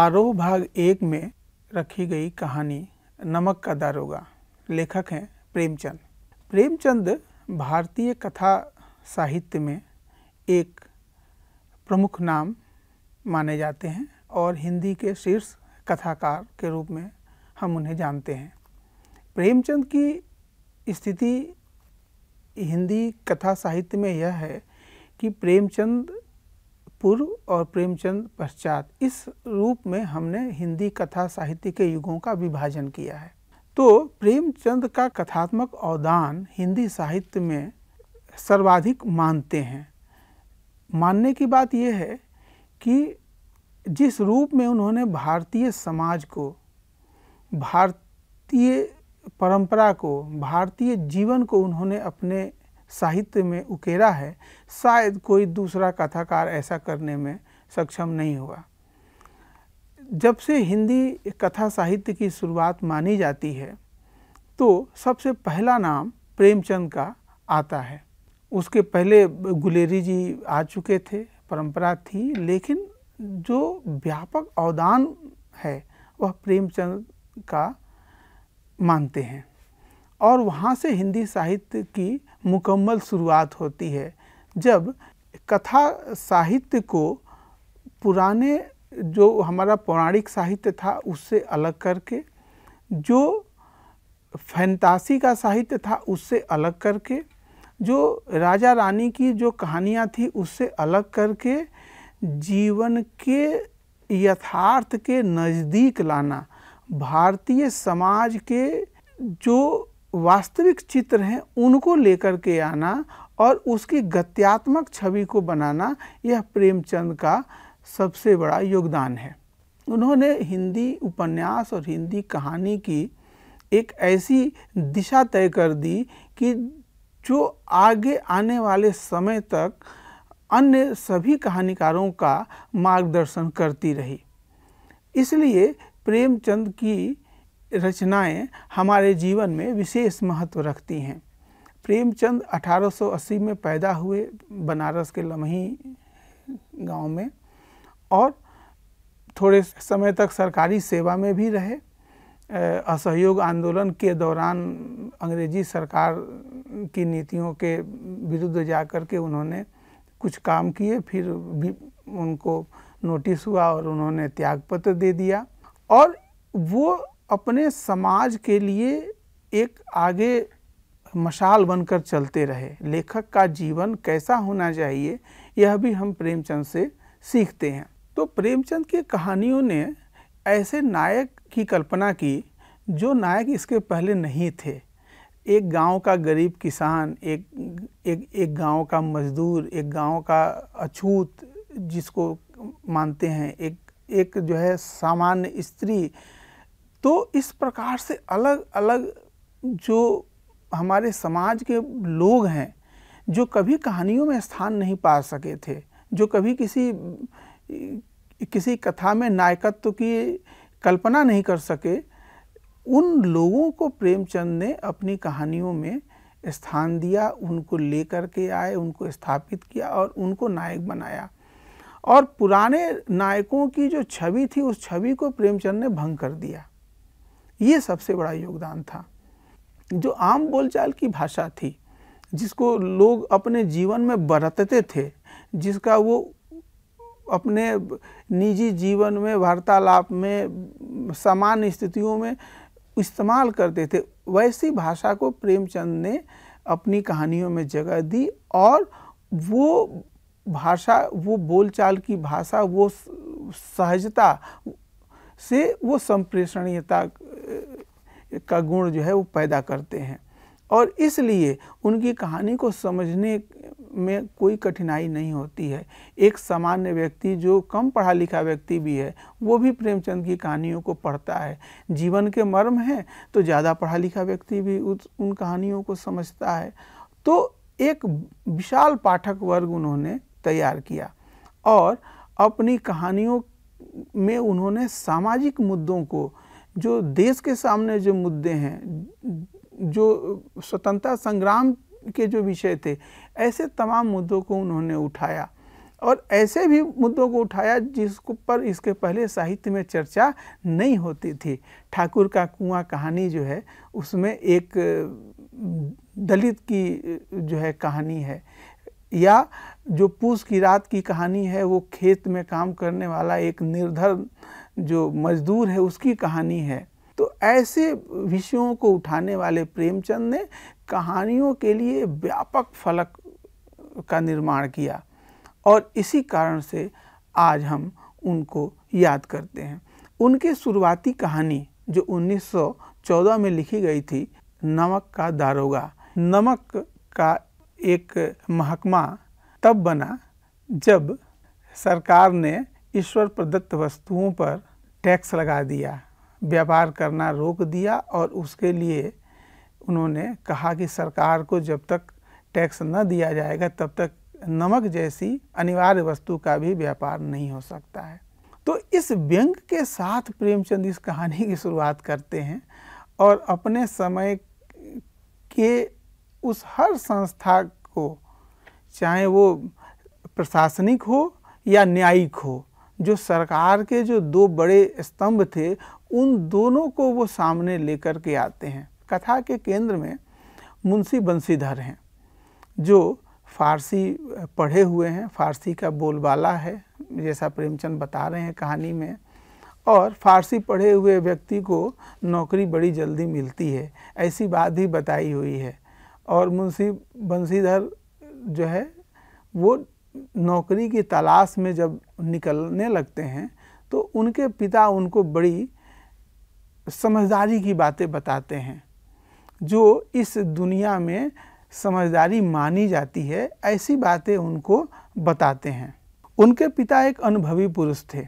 आरोह भाग एक में रखी गई कहानी नमक का दारोगा लेखक हैं प्रेमचंद प्रेमचंद भारतीय कथा साहित्य में एक प्रमुख नाम माने जाते हैं और हिंदी के शीर्ष कथाकार के रूप में हम उन्हें जानते हैं प्रेमचंद की स्थिति हिंदी कथा साहित्य में यह है कि प्रेमचंद पूर्व और प्रेमचंद पश्चात इस रूप में हमने हिंदी कथा साहित्य के युगों का विभाजन किया है तो प्रेमचंद का कथात्मक अवदान हिंदी साहित्य में सर्वाधिक मानते हैं मानने की बात यह है कि जिस रूप में उन्होंने भारतीय समाज को भारतीय परंपरा को भारतीय जीवन को उन्होंने अपने साहित्य में उकेरा है शायद कोई दूसरा कथाकार ऐसा करने में सक्षम नहीं हुआ जब से हिंदी कथा साहित्य की शुरुआत मानी जाती है तो सबसे पहला नाम प्रेमचंद का आता है उसके पहले गुलेरी जी आ चुके थे परंपरा थी लेकिन जो व्यापक अवदान है वह प्रेमचंद का मानते हैं और वहाँ से हिंदी साहित्य की मुकम्मल शुरुआत होती है जब कथा साहित्य को पुराने जो हमारा पौराणिक साहित्य था उससे अलग करके जो फैंतासी का साहित्य था उससे अलग करके जो राजा रानी की जो कहानियाँ थी उससे अलग करके जीवन के यथार्थ के नज़दीक लाना भारतीय समाज के जो वास्तविक चित्र हैं उनको लेकर के आना और उसकी गत्यात्मक छवि को बनाना यह प्रेमचंद का सबसे बड़ा योगदान है उन्होंने हिंदी उपन्यास और हिंदी कहानी की एक ऐसी दिशा तय कर दी कि जो आगे आने वाले समय तक अन्य सभी कहानीकारों का मार्गदर्शन करती रही इसलिए प्रेमचंद की रचनाएं हमारे जीवन में विशेष महत्व रखती हैं प्रेमचंद 1880 में पैदा हुए बनारस के लम्ही गांव में और थोड़े समय तक सरकारी सेवा में भी रहे असहयोग आंदोलन के दौरान अंग्रेजी सरकार की नीतियों के विरुद्ध जा के उन्होंने कुछ काम किए फिर भी उनको नोटिस हुआ और उन्होंने त्यागपत्र दे दिया और वो अपने समाज के लिए एक आगे मशाल बनकर चलते रहे लेखक का जीवन कैसा होना चाहिए यह भी हम प्रेमचंद से सीखते हैं तो प्रेमचंद की कहानियों ने ऐसे नायक की कल्पना की जो नायक इसके पहले नहीं थे एक गांव का गरीब किसान एक एक एक गांव का मजदूर एक गांव का अछूत जिसको मानते हैं एक एक जो है सामान्य स्त्री तो इस प्रकार से अलग अलग जो हमारे समाज के लोग हैं जो कभी कहानियों में स्थान नहीं पा सके थे जो कभी किसी किसी कथा में नायकत्व की कल्पना नहीं कर सके उन लोगों को प्रेमचंद ने अपनी कहानियों में स्थान दिया उनको लेकर के आए उनको स्थापित किया और उनको नायक बनाया और पुराने नायकों की जो छवि थी उस छवि को प्रेमचंद ने भंग कर दिया ये सबसे बड़ा योगदान था जो आम बोलचाल की भाषा थी जिसको लोग अपने जीवन में बरतते थे जिसका वो अपने निजी जीवन में वार्तालाप में समान स्थितियों में इस्तेमाल करते थे वैसी भाषा को प्रेमचंद ने अपनी कहानियों में जगह दी और वो भाषा वो बोलचाल की भाषा वो सहजता से वो संप्रेषणीयता का गुण जो है वो पैदा करते हैं और इसलिए उनकी कहानी को समझने में कोई कठिनाई नहीं होती है एक सामान्य व्यक्ति जो कम पढ़ा लिखा व्यक्ति भी है वो भी प्रेमचंद की कहानियों को पढ़ता है जीवन के मर्म हैं तो ज़्यादा पढ़ा लिखा व्यक्ति भी उस उन कहानियों को समझता है तो एक विशाल पाठक वर्ग उन्होंने तैयार किया और अपनी कहानियों में उन्होंने सामाजिक मुद्दों को जो देश के सामने जो मुद्दे हैं जो स्वतंत्रता संग्राम के जो विषय थे ऐसे तमाम मुद्दों को उन्होंने उठाया और ऐसे भी मुद्दों को उठाया जिसको पर इसके पहले साहित्य में चर्चा नहीं होती थी ठाकुर का कुआं कहानी जो है उसमें एक दलित की जो है कहानी है या जो पूस की रात की कहानी है वो खेत में काम करने वाला एक निर्धर जो मजदूर है उसकी कहानी है तो ऐसे विषयों को उठाने वाले प्रेमचंद ने कहानियों के लिए व्यापक फलक का निर्माण किया और इसी कारण से आज हम उनको याद करते हैं उनके शुरुआती कहानी जो 1914 में लिखी गई थी नमक का दारोगा नमक का एक महकमा तब बना जब सरकार ने ईश्वर प्रदत्त वस्तुओं पर टैक्स लगा दिया व्यापार करना रोक दिया और उसके लिए उन्होंने कहा कि सरकार को जब तक टैक्स न दिया जाएगा तब तक नमक जैसी अनिवार्य वस्तु का भी व्यापार नहीं हो सकता है तो इस व्यंग के साथ प्रेमचंद इस कहानी की शुरुआत करते हैं और अपने समय के उस हर संस्था को चाहे वो प्रशासनिक हो या न्यायिक हो जो सरकार के जो दो बड़े स्तंभ थे उन दोनों को वो सामने लेकर के आते हैं कथा के केंद्र में मुंशी बंसीधर हैं जो फारसी पढ़े हुए हैं फारसी का बोलबाला है जैसा प्रेमचंद बता रहे हैं कहानी में और फारसी पढ़े हुए व्यक्ति को नौकरी बड़ी जल्दी मिलती है ऐसी बात भी बताई हुई है और मुंशी बंसीधर जो है वो नौकरी की तलाश में जब निकलने लगते हैं तो उनके पिता उनको बड़ी समझदारी की बातें बताते हैं जो इस दुनिया में समझदारी मानी जाती है ऐसी बातें उनको बताते हैं उनके पिता एक अनुभवी पुरुष थे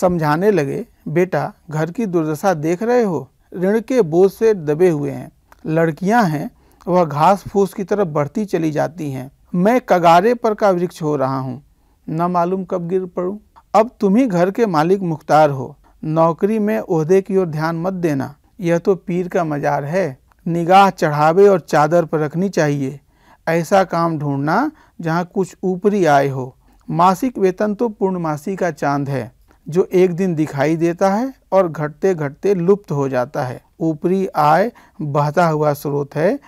समझाने लगे बेटा घर की दुर्दशा देख रहे हो ऋण के बोझ से दबे हुए हैं लड़कियां हैं वह घास फूस की तरफ बढ़ती चली जाती हैं मैं कगारे पर का वृक्ष हो रहा हूँ न मालूम कब गिर पड़ूँ अब तुम ही घर के मालिक मुख्तार हो नौकरी में ओहदे की ओर ध्यान मत देना यह तो पीर का मजार है निगाह चढ़ावे और चादर पर रखनी चाहिए ऐसा काम ढूंढना जहाँ कुछ ऊपरी आय हो मासिक वेतन तो पूर्णमासी का चांद है जो एक दिन दिखाई देता है और घटते घटते लुप्त हो जाता है ऊपरी आय बहता हुआ स्रोत है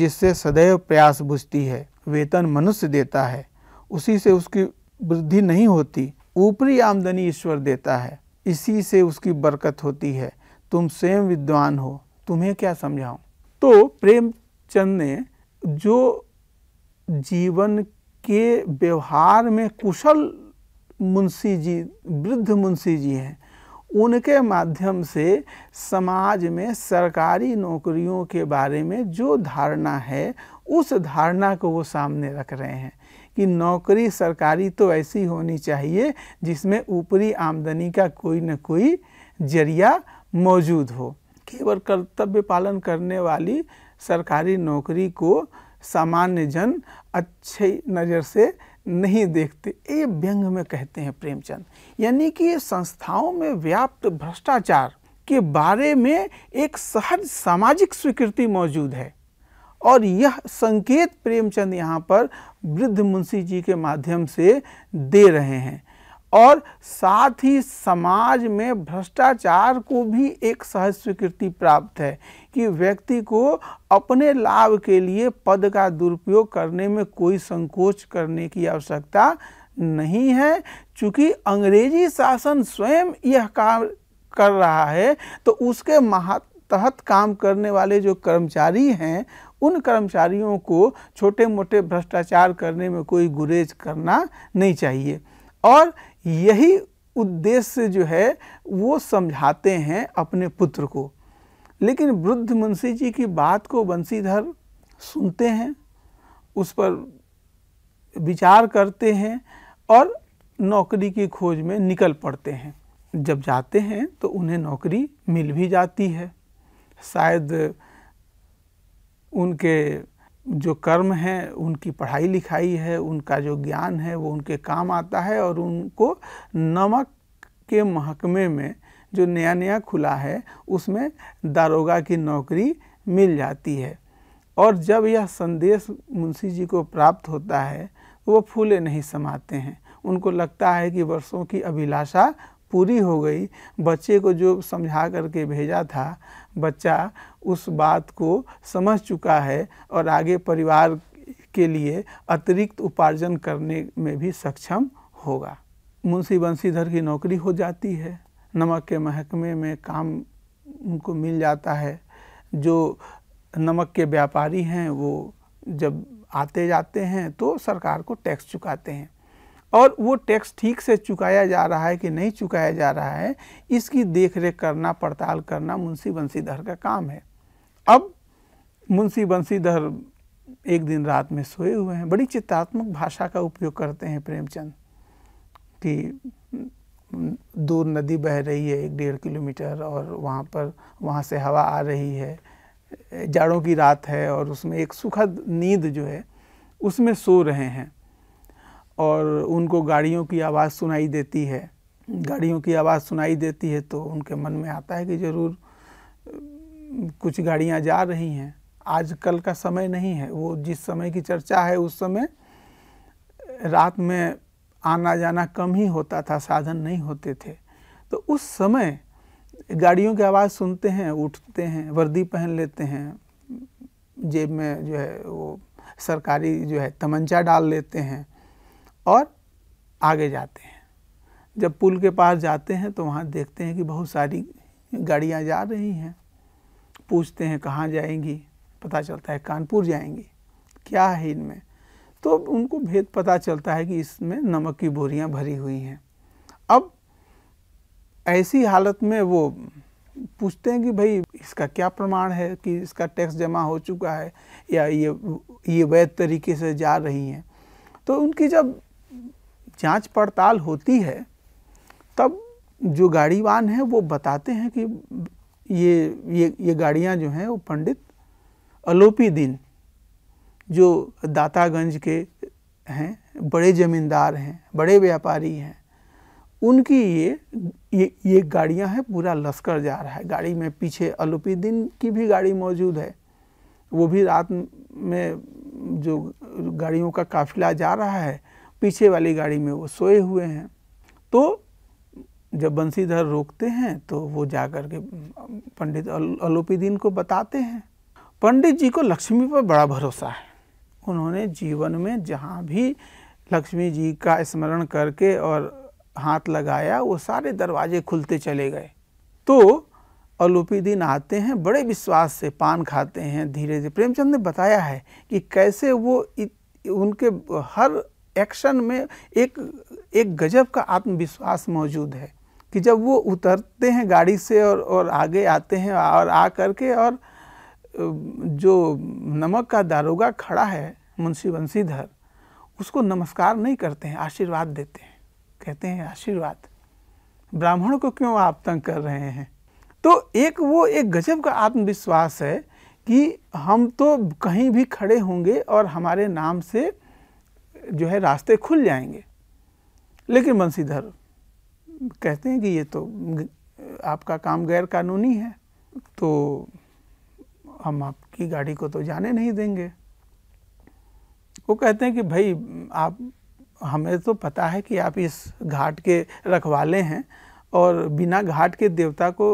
जिससे सदैव प्रयास बुझती है वेतन मनुष्य देता है उसी से उसकी वृद्धि नहीं होती ऊपरी आमदनी ईश्वर देता है इसी से उसकी बरकत होती है तुम स्वयं विद्वान हो तुम्हें क्या समझाऊं तो प्रेमचंद ने जो जीवन के व्यवहार में कुशल मुंशी जी वृद्ध मुंशी जी हैं उनके माध्यम से समाज में सरकारी नौकरियों के बारे में जो धारणा है उस धारणा को वो सामने रख रहे हैं कि नौकरी सरकारी तो ऐसी होनी चाहिए जिसमें ऊपरी आमदनी का कोई ना कोई जरिया मौजूद हो केवल कर्तव्य पालन करने वाली सरकारी नौकरी को सामान्य जन अच्छी नज़र से नहीं देखते ये व्यंग में कहते हैं प्रेमचंद यानी कि संस्थाओं में व्याप्त भ्रष्टाचार के बारे में एक सहज सामाजिक स्वीकृति मौजूद है और यह संकेत प्रेमचंद यहाँ पर वृद्ध मुंशी जी के माध्यम से दे रहे हैं और साथ ही समाज में भ्रष्टाचार को भी एक सहज स्वीकृति प्राप्त है कि व्यक्ति को अपने लाभ के लिए पद का दुरुपयोग करने में कोई संकोच करने की आवश्यकता नहीं है चूँकि अंग्रेजी शासन स्वयं यह काम कर रहा है तो उसके महा तहत काम करने वाले जो कर्मचारी हैं उन कर्मचारियों को छोटे मोटे भ्रष्टाचार करने में कोई गुरेज करना नहीं चाहिए और यही उद्देश्य जो है वो समझाते हैं अपने पुत्र को लेकिन वृद्ध मुंशी जी की बात को बंसीधर सुनते हैं उस पर विचार करते हैं और नौकरी की खोज में निकल पड़ते हैं जब जाते हैं तो उन्हें नौकरी मिल भी जाती है शायद उनके जो कर्म हैं उनकी पढ़ाई लिखाई है उनका जो ज्ञान है वो उनके काम आता है और उनको नमक के महकमे में जो नया नया खुला है उसमें दारोगा की नौकरी मिल जाती है और जब यह संदेश मुंशी जी को प्राप्त होता है वो फूले नहीं समाते हैं उनको लगता है कि वर्षों की अभिलाषा पूरी हो गई बच्चे को जो समझा करके भेजा था बच्चा उस बात को समझ चुका है और आगे परिवार के लिए अतिरिक्त उपार्जन करने में भी सक्षम होगा मुंशी बंशीधर की नौकरी हो जाती है नमक के महकमे में काम उनको मिल जाता है जो नमक के व्यापारी हैं वो जब आते जाते हैं तो सरकार को टैक्स चुकाते हैं और वो टैक्स ठीक से चुकाया जा रहा है कि नहीं चुकाया जा रहा है इसकी देखरेख करना पड़ताल करना मुंशी बंशीधर का काम है अब मुंशी बंसीधर एक दिन रात में सोए हुए हैं बड़ी चित्तात्मक भाषा का उपयोग करते हैं प्रेमचंद कि दूर नदी बह रही है एक डेढ़ किलोमीटर और वहाँ पर वहाँ से हवा आ रही है जाड़ों की रात है और उसमें एक सुखद नींद जो है उसमें सो रहे हैं और उनको गाड़ियों की आवाज़ सुनाई देती है गाड़ियों की आवाज़ सुनाई देती है तो उनके मन में आता है कि ज़रूर कुछ गाड़ियाँ जा रही हैं आजकल का समय नहीं है वो जिस समय की चर्चा है उस समय रात में आना जाना कम ही होता था साधन नहीं होते थे तो उस समय गाड़ियों की आवाज़ सुनते हैं उठते हैं वर्दी पहन लेते हैं जेब में जो है वो सरकारी जो है तमंचा डाल लेते हैं और आगे जाते हैं जब पुल के पास जाते हैं तो वहाँ देखते हैं कि बहुत सारी गाड़ियाँ जा रही हैं पूछते हैं कहाँ जाएंगी पता चलता है कानपुर जाएंगी क्या है इनमें तो उनको भेद पता चलता है कि इसमें नमक की बोरियाँ भरी हुई हैं अब ऐसी हालत में वो पूछते हैं कि भाई इसका क्या प्रमाण है कि इसका टैक्स जमा हो चुका है या ये ये वैध तरीके से जा रही हैं तो उनकी जब जांच पड़ताल होती है तब जो गाड़ीवान है वो बताते हैं कि ये ये ये गाड़ियाँ जो हैं वो पंडित अलोपी दिन जो दातागंज के हैं बड़े ज़मींदार हैं बड़े व्यापारी हैं उनकी ये ये ये गाड़ियाँ हैं पूरा लश्कर जा रहा है गाड़ी में पीछे अलोपी दिन की भी गाड़ी मौजूद है वो भी रात में जो गाड़ियों का काफिला जा रहा है पीछे वाली गाड़ी में वो सोए हुए हैं तो जब बंसीधर रोकते हैं तो वो जा के पंडित अलोपीदीन को बताते हैं पंडित जी को लक्ष्मी पर बड़ा भरोसा है उन्होंने जीवन में जहाँ भी लक्ष्मी जी का स्मरण करके और हाथ लगाया वो सारे दरवाजे खुलते चले गए तो अलोपीदीन आते हैं बड़े विश्वास से पान खाते हैं धीरे धीरे प्रेमचंद ने बताया है कि कैसे वो इत, उनके हर एक्शन में एक एक गजब का आत्मविश्वास मौजूद है कि जब वो उतरते हैं गाड़ी से और और आगे आते हैं और आ करके और जो नमक का दारोगा खड़ा है मुंशी बंशीधर उसको नमस्कार नहीं करते हैं आशीर्वाद देते हैं कहते हैं आशीर्वाद ब्राह्मण को क्यों आप तंग कर रहे हैं तो एक वो एक गजब का आत्मविश्वास है कि हम तो कहीं भी खड़े होंगे और हमारे नाम से जो है रास्ते खुल जाएंगे लेकिन बंशीधर कहते हैं कि ये तो आपका काम गैर कानूनी है तो हम आपकी गाड़ी को तो जाने नहीं देंगे वो कहते हैं कि भाई आप हमें तो पता है कि आप इस घाट के रखवाले हैं और बिना घाट के देवता को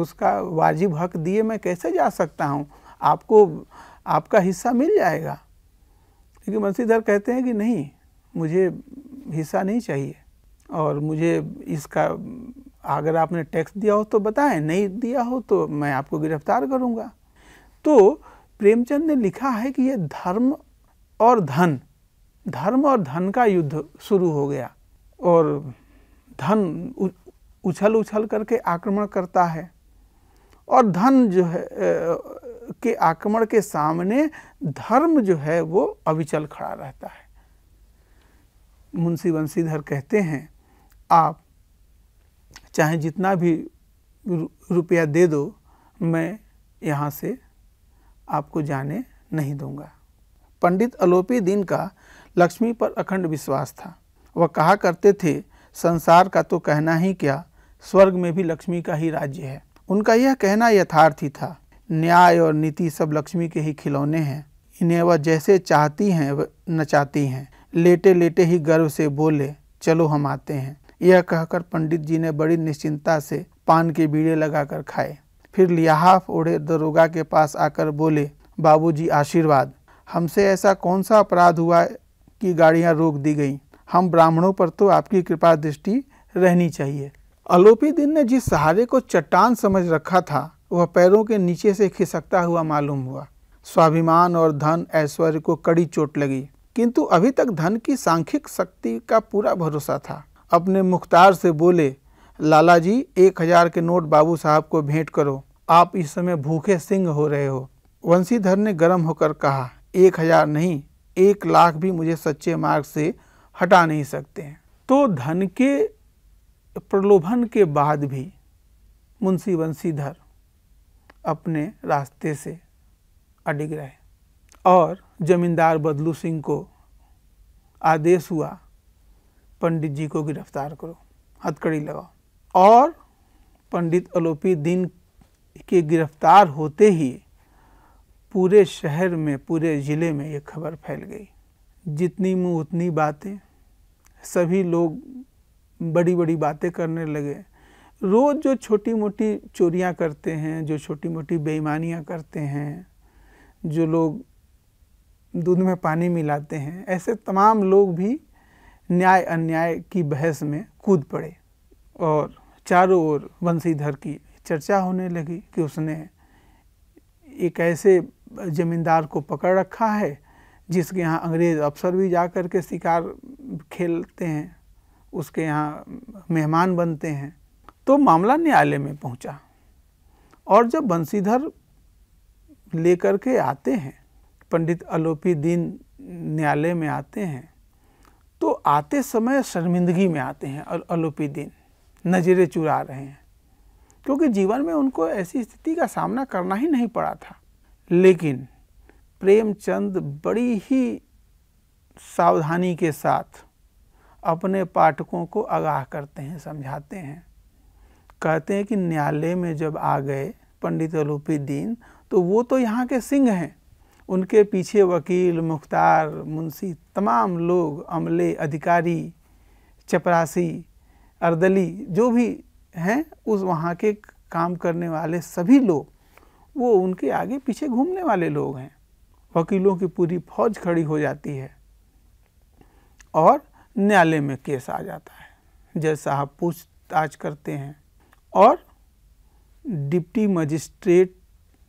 उसका वाजिब हक दिए मैं कैसे जा सकता हूँ आपको आपका हिस्सा मिल जाएगा लेकिन बंसीधर कहते हैं कि नहीं मुझे हिस्सा नहीं चाहिए और मुझे इसका अगर आपने टैक्स दिया हो तो बताएं नहीं दिया हो तो मैं आपको गिरफ्तार करूंगा तो प्रेमचंद ने लिखा है कि यह धर्म और धन धर्म और धन का युद्ध शुरू हो गया और धन उछल उछल करके आक्रमण करता है और धन जो है के आक्रमण के सामने धर्म जो है वो अविचल खड़ा रहता है मुंशी बंशीधर कहते हैं आप चाहे जितना भी रुपया दे दो मैं यहाँ से आपको जाने नहीं दूंगा पंडित अलोपी दिन का लक्ष्मी पर अखंड विश्वास था वह कहा करते थे संसार का तो कहना ही क्या स्वर्ग में भी लक्ष्मी का ही राज्य है उनका यह कहना यथार्थ ही था न्याय और नीति सब लक्ष्मी के ही खिलौने हैं इन्हें वह जैसे चाहती हैं वह नचाती हैं लेटे लेटे ही गर्व से बोले चलो हम आते हैं यह कहकर पंडित जी ने बड़ी निश्चिंता से पान के बीड़े लगाकर खाए फिर लिहाफ ओढ़े दरोगा के पास आकर बोले बाबूजी आशीर्वाद हमसे ऐसा कौन सा अपराध हुआ कि गाड़ियां रोक दी गई हम ब्राह्मणों पर तो आपकी कृपा दृष्टि रहनी चाहिए अलोपी दिन ने जिस सहारे को चट्टान समझ रखा था वह पैरों के नीचे से खिसकता हुआ मालूम हुआ स्वाभिमान और धन ऐश्वर्य को कड़ी चोट लगी किंतु अभी तक धन की सांख्यिक शक्ति का पूरा भरोसा था अपने मुख्तार से बोले लाला जी एक हजार के नोट बाबू साहब को भेंट करो आप इस समय भूखे सिंह हो रहे हो वंशीधर ने गर्म होकर कहा एक हजार नहीं एक लाख भी मुझे सच्चे मार्ग से हटा नहीं सकते तो धन के प्रलोभन के बाद भी मुंशी वंशीधर अपने रास्ते से अडिग रहे और जमींदार बदलू सिंह को आदेश हुआ पंडित जी को गिरफ्तार करो हथकड़ी लगाओ और पंडित अलोपी दिन के गिरफ्तार होते ही पूरे शहर में पूरे ज़िले में ये खबर फैल गई जितनी मुँह उतनी बातें सभी लोग बड़ी बड़ी बातें करने लगे रोज़ जो छोटी मोटी चोरियां करते हैं जो छोटी मोटी बेईमानियां करते हैं जो लोग दूध में पानी मिलाते हैं ऐसे तमाम लोग भी न्याय अन्याय की बहस में कूद पड़े और चारों ओर वंशीधर की चर्चा होने लगी कि उसने एक ऐसे जमींदार को पकड़ रखा है जिसके यहाँ अंग्रेज अफसर भी जा कर के शिकार खेलते हैं उसके यहाँ मेहमान बनते हैं तो मामला न्यायालय में पहुँचा और जब बंशीधर लेकर के आते हैं पंडित अलोपी दीन न्यायालय में आते हैं तो आते समय शर्मिंदगी में आते हैं और अलोपी दिन नज़रें चुरा रहे हैं क्योंकि जीवन में उनको ऐसी स्थिति का सामना करना ही नहीं पड़ा था लेकिन प्रेमचंद बड़ी ही सावधानी के साथ अपने पाठकों को आगाह करते हैं समझाते हैं कहते हैं कि न्यायालय में जब आ गए पंडित अलोपी दीन तो वो तो यहाँ के सिंह हैं उनके पीछे वकील मुख्तार मुंशी तमाम लोग अमले अधिकारी चपरासी अर्दली जो भी हैं उस वहाँ के काम करने वाले सभी लोग वो उनके आगे पीछे घूमने वाले लोग हैं वकीलों की पूरी फौज खड़ी हो जाती है और न्यायालय में केस आ जाता है जज साहब पूछताछ करते हैं और डिप्टी मजिस्ट्रेट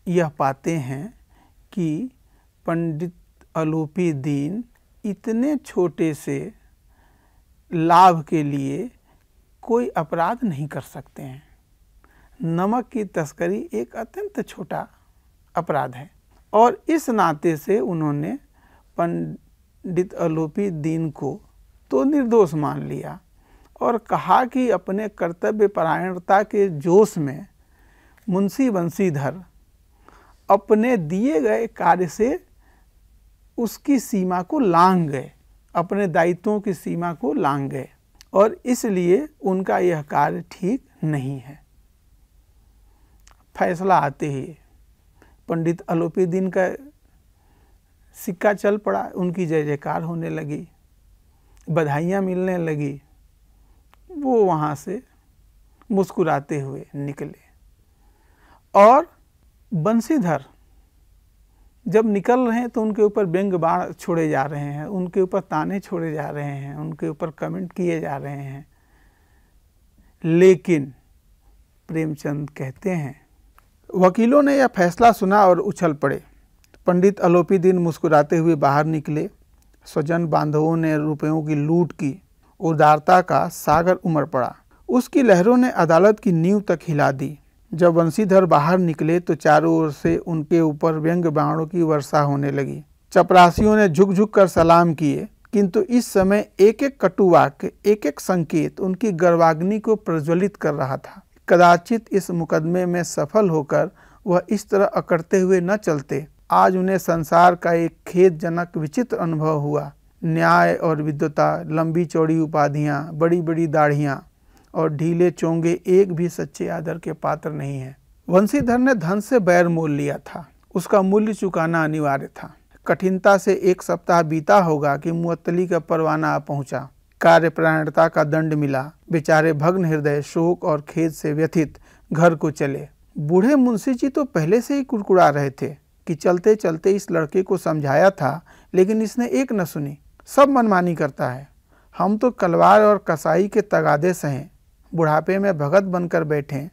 यह पाते हैं कि पंडित अलोपी दीन इतने छोटे से लाभ के लिए कोई अपराध नहीं कर सकते हैं नमक की तस्करी एक अत्यंत छोटा अपराध है और इस नाते से उन्होंने पंडित अलोपी दीन को तो निर्दोष मान लिया और कहा कि अपने कर्तव्य परायणता के जोश में मुंशी बंशीधर अपने दिए गए कार्य से उसकी सीमा को लांग गए अपने दायित्वों की सीमा को लांग गए और इसलिए उनका यह कार्य ठीक नहीं है फैसला आते ही पंडित अलोपी दिन का सिक्का चल पड़ा उनकी जय जयकार होने लगी बधाइयाँ मिलने लगी वो वहाँ से मुस्कुराते हुए निकले और बंसीधर जब निकल रहे हैं तो उनके ऊपर व्यंग बाण छोड़े जा रहे हैं उनके ऊपर ताने छोड़े जा रहे हैं उनके ऊपर कमेंट किए जा रहे हैं लेकिन प्रेमचंद कहते हैं वकीलों ने यह फैसला सुना और उछल पड़े पंडित अलोपी दिन मुस्कुराते हुए बाहर निकले स्वजन बांधवों ने रुपयों की लूट की उदारता का सागर उमड़ पड़ा उसकी लहरों ने अदालत की नींव तक हिला दी जब वंशीधर बाहर निकले तो चारों ओर से उनके ऊपर व्यंग बाणों की वर्षा होने लगी चपरासियों ने झुक झुक कर सलाम किए किंतु इस समय एक एक कटुवाक्य एक एक संकेत उनकी गर्वाग्नि को प्रज्वलित कर रहा था कदाचित इस मुकदमे में सफल होकर वह इस तरह अकड़ते हुए न चलते आज उन्हें संसार का एक खेदजनक विचित्र अनुभव हुआ न्याय और विद्वता लंबी चौड़ी उपाधियाँ बड़ी बड़ी दाढ़ियाँ और ढीले चोंगे एक भी सच्चे आदर के पात्र नहीं है वंशीधर ने धन से बैर मोल लिया था उसका मूल्य चुकाना अनिवार्य था कठिनता से एक सप्ताह बीता होगा कि मुअत्तली का परवाना आ पहुंचा कार्य प्राणता का दंड मिला बेचारे भग्न हृदय शोक और खेद से व्यथित घर को चले बूढ़े मुंशी जी तो पहले से ही कुड़कुड़ा रहे थे कि चलते चलते इस लड़के को समझाया था लेकिन इसने एक न सुनी सब मनमानी करता है हम तो कलवार और कसाई के तगादे से हैं बुढ़ापे में भगत बनकर बैठे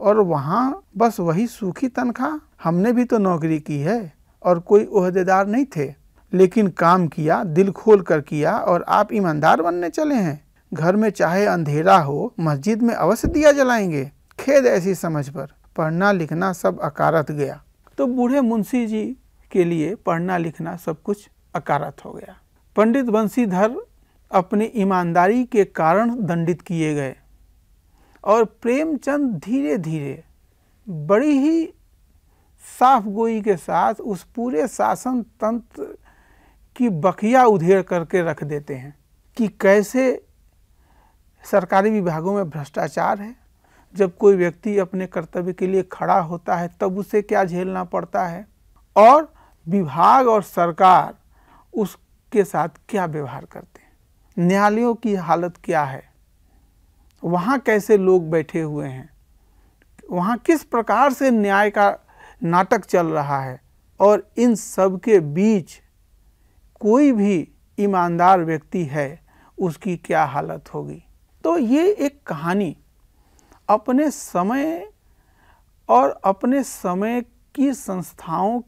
और वहाँ बस वही सूखी तनख्वाह हमने भी तो नौकरी की है और कोई ओहदेदार नहीं थे लेकिन काम किया दिल खोल कर किया और आप ईमानदार बनने चले हैं घर में चाहे अंधेरा हो मस्जिद में अवश्य दिया जलाएंगे खेद ऐसी समझ पर पढ़ना लिखना सब अकारत गया तो बूढ़े मुंशी जी के लिए पढ़ना लिखना सब कुछ अकारत हो गया पंडित बंशीधर अपनी ईमानदारी के कारण दंडित किए गए और प्रेमचंद धीरे धीरे बड़ी ही साफ गोई के साथ उस पूरे शासन तंत्र की बखिया उधेड़ करके रख देते हैं कि कैसे सरकारी विभागों में भ्रष्टाचार है जब कोई व्यक्ति अपने कर्तव्य के लिए खड़ा होता है तब उसे क्या झेलना पड़ता है और विभाग और सरकार उसके साथ क्या व्यवहार करते हैं न्यायालयों की हालत क्या है वहाँ कैसे लोग बैठे हुए हैं वहाँ किस प्रकार से न्याय का नाटक चल रहा है और इन सब के बीच कोई भी ईमानदार व्यक्ति है उसकी क्या हालत होगी तो ये एक कहानी अपने समय और अपने समय की संस्थाओं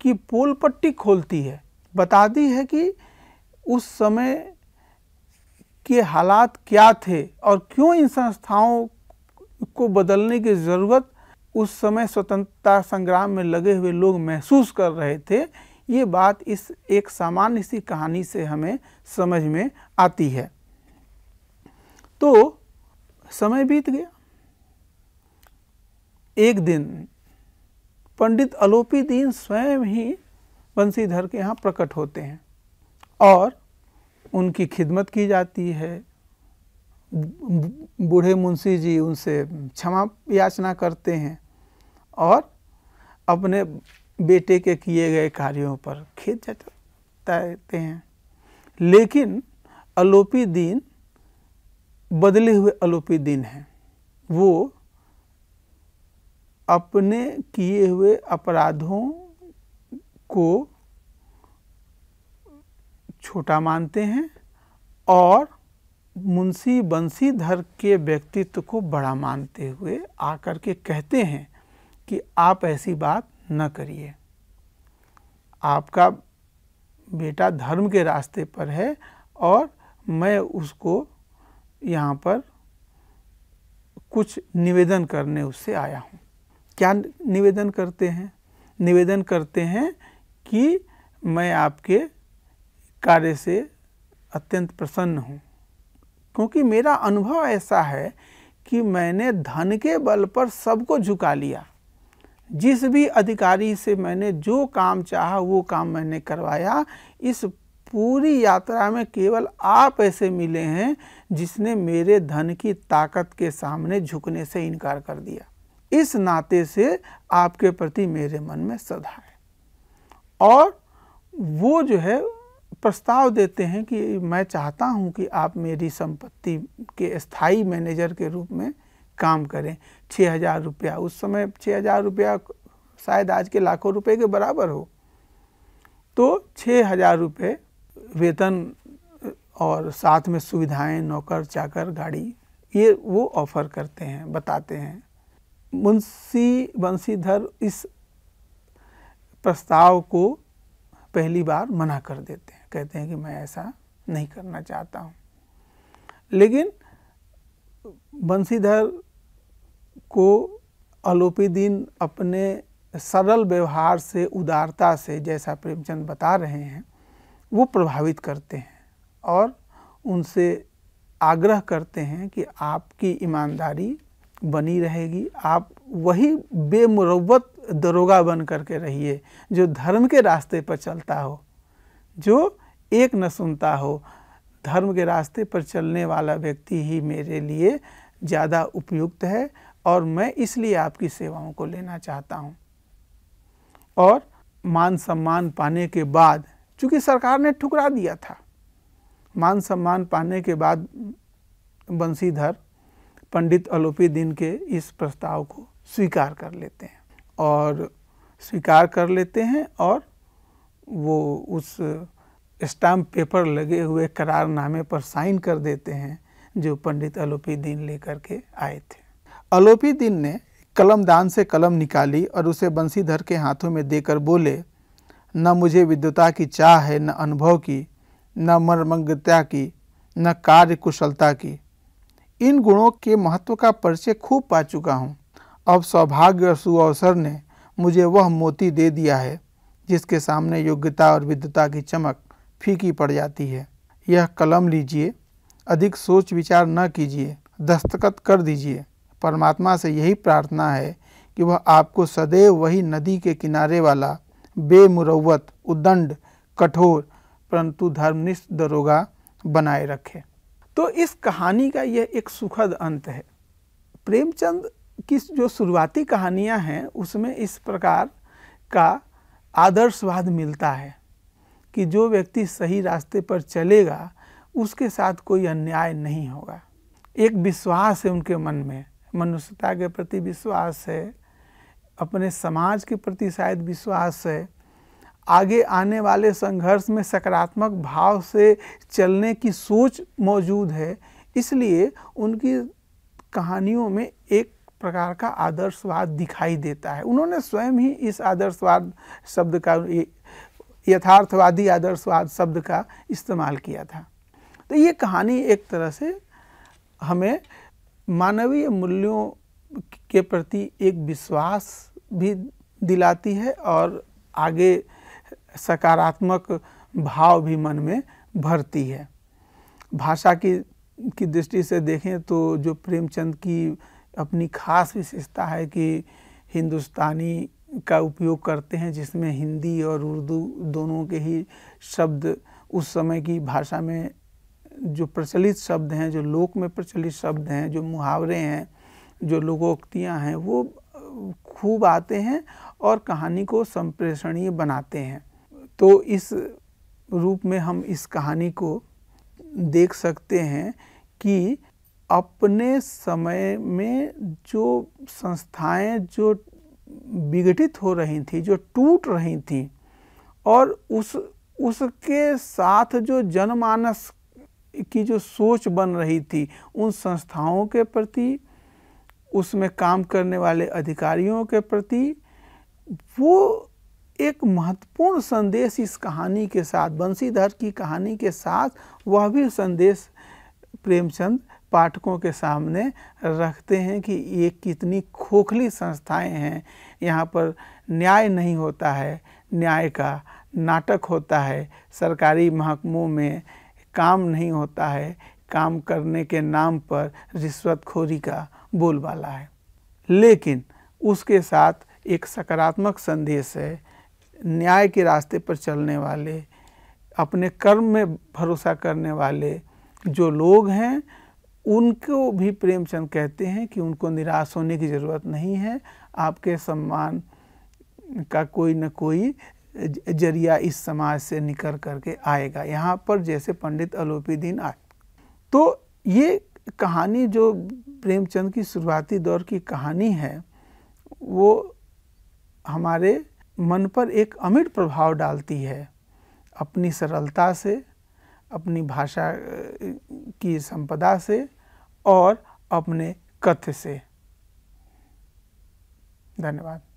की पोल पट्टी खोलती है बताती है कि उस समय के हालात क्या थे और क्यों इन संस्थाओं को बदलने की ज़रूरत उस समय स्वतंत्रता संग्राम में लगे हुए लोग महसूस कर रहे थे ये बात इस एक सामान्य सी कहानी से हमें समझ में आती है तो समय बीत गया एक दिन पंडित अलोपी दीन स्वयं ही बंसीधर के यहाँ प्रकट होते हैं और उनकी खिदमत की जाती है बूढ़े मुंशी जी उनसे क्षमा याचना करते हैं और अपने बेटे के किए गए कार्यों पर खेत जताते हैं लेकिन अलोपी दिन बदले हुए अलोपी दिन हैं वो अपने किए हुए अपराधों को छोटा मानते हैं और मुंशी बंशीधर के व्यक्तित्व को बड़ा मानते हुए आकर के कहते हैं कि आप ऐसी बात न करिए आपका बेटा धर्म के रास्ते पर है और मैं उसको यहाँ पर कुछ निवेदन करने उससे आया हूँ क्या निवेदन करते हैं निवेदन करते हैं कि मैं आपके कार्य से अत्यंत प्रसन्न हूँ क्योंकि मेरा अनुभव ऐसा है कि मैंने धन के बल पर सबको झुका लिया जिस भी अधिकारी से मैंने जो काम चाहा वो काम मैंने करवाया इस पूरी यात्रा में केवल आप ऐसे मिले हैं जिसने मेरे धन की ताकत के सामने झुकने से इनकार कर दिया इस नाते से आपके प्रति मेरे मन में सदा है और वो जो है प्रस्ताव देते हैं कि मैं चाहता हूं कि आप मेरी संपत्ति के स्थायी मैनेजर के रूप में काम करें छः हज़ार रुपया उस समय छः हज़ार रुपया शायद आज के लाखों रुपए के बराबर हो तो छः हज़ार रुपये वेतन और साथ में सुविधाएं नौकर चाकर गाड़ी ये वो ऑफ़र करते हैं बताते हैं मुंशी बंशीधर इस प्रस्ताव को पहली बार मना कर देते हैं कहते हैं कि मैं ऐसा नहीं करना चाहता हूँ लेकिन बंशीधर को अलोपीदीन अपने सरल व्यवहार से उदारता से जैसा प्रेमचंद बता रहे हैं वो प्रभावित करते हैं और उनसे आग्रह करते हैं कि आपकी ईमानदारी बनी रहेगी आप वही बेमुरत दरोगा बन करके रहिए जो धर्म के रास्ते पर चलता हो जो एक न सुनता हो धर्म के रास्ते पर चलने वाला व्यक्ति ही मेरे लिए ज़्यादा उपयुक्त है और मैं इसलिए आपकी सेवाओं को लेना चाहता हूँ और मान सम्मान पाने के बाद चूँकि सरकार ने ठुकरा दिया था मान सम्मान पाने के बाद बंशीधर पंडित अलोपी दिन के इस प्रस्ताव को स्वीकार कर लेते हैं और स्वीकार कर लेते हैं और वो उस स्टाम्प पेपर लगे हुए करारनामे पर साइन कर देते हैं जो पंडित अलोपी दीन लेकर के आए थे अलोपी दीन ने कलम दान से कलम निकाली और उसे बंसीधर के हाथों में देकर बोले न मुझे विद्वता की चाह है न अनुभव की न मर्मज्ञता की न कार्य कुशलता की इन गुणों के महत्व का परिचय खूब पा चुका हूँ अब सौभाग्य और सुअवसर ने मुझे वह मोती दे दिया है जिसके सामने योग्यता और विद्यता की चमक फीकी पड़ जाती है यह कलम लीजिए अधिक सोच विचार न कीजिए दस्तखत कर दीजिए परमात्मा से यही प्रार्थना है कि वह आपको सदैव वही नदी के किनारे वाला बेमुरवत उदंड कठोर परंतु धर्मनिष्ठ दरोगा बनाए रखे तो इस कहानी का यह एक सुखद अंत है प्रेमचंद की जो शुरुआती कहानियां हैं उसमें इस प्रकार का आदर्शवाद मिलता है कि जो व्यक्ति सही रास्ते पर चलेगा उसके साथ कोई अन्याय नहीं होगा एक विश्वास है उनके मन में मनुष्यता के प्रति विश्वास है अपने समाज के प्रति शायद विश्वास है आगे आने वाले संघर्ष में सकारात्मक भाव से चलने की सोच मौजूद है इसलिए उनकी कहानियों में एक प्रकार का आदर्शवाद दिखाई देता है उन्होंने स्वयं ही इस आदर्शवाद शब्द का यथार्थवादी आदर्शवाद शब्द का इस्तेमाल किया था तो ये कहानी एक तरह से हमें मानवीय मूल्यों के प्रति एक विश्वास भी दिलाती है और आगे सकारात्मक भाव भी मन में भरती है भाषा की की दृष्टि से देखें तो जो प्रेमचंद की अपनी खास विशेषता है कि हिंदुस्तानी का उपयोग करते हैं जिसमें हिंदी और उर्दू दोनों के ही शब्द उस समय की भाषा में जो प्रचलित शब्द हैं जो लोक में प्रचलित शब्द हैं जो मुहावरे हैं जो लोकोक्तियाँ हैं वो खूब आते हैं और कहानी को संप्रेषणीय बनाते हैं तो इस रूप में हम इस कहानी को देख सकते हैं कि अपने समय में जो संस्थाएं जो विघटित हो रही थी जो टूट रही थी और उस उसके साथ जो जनमानस की जो सोच बन रही थी उन संस्थाओं के प्रति उसमें काम करने वाले अधिकारियों के प्रति वो एक महत्वपूर्ण संदेश इस कहानी के साथ बंसीधर की कहानी के साथ वह भी संदेश प्रेमचंद पाठकों के सामने रखते हैं कि ये कितनी खोखली संस्थाएं हैं यहाँ पर न्याय नहीं होता है न्याय का नाटक होता है सरकारी महकमों में काम नहीं होता है काम करने के नाम पर रिश्वतखोरी का बोलबाला है लेकिन उसके साथ एक सकारात्मक संदेश है न्याय के रास्ते पर चलने वाले अपने कर्म में भरोसा करने वाले जो लोग हैं उनको भी प्रेमचंद कहते हैं कि उनको निराश होने की ज़रूरत नहीं है आपके सम्मान का कोई न कोई जरिया इस समाज से निकल करके आएगा यहाँ पर जैसे पंडित अलोपी दीन आए तो ये कहानी जो प्रेमचंद की शुरुआती दौर की कहानी है वो हमारे मन पर एक अमिट प्रभाव डालती है अपनी सरलता से अपनी भाषा की संपदा से और अपने कथ से धन्यवाद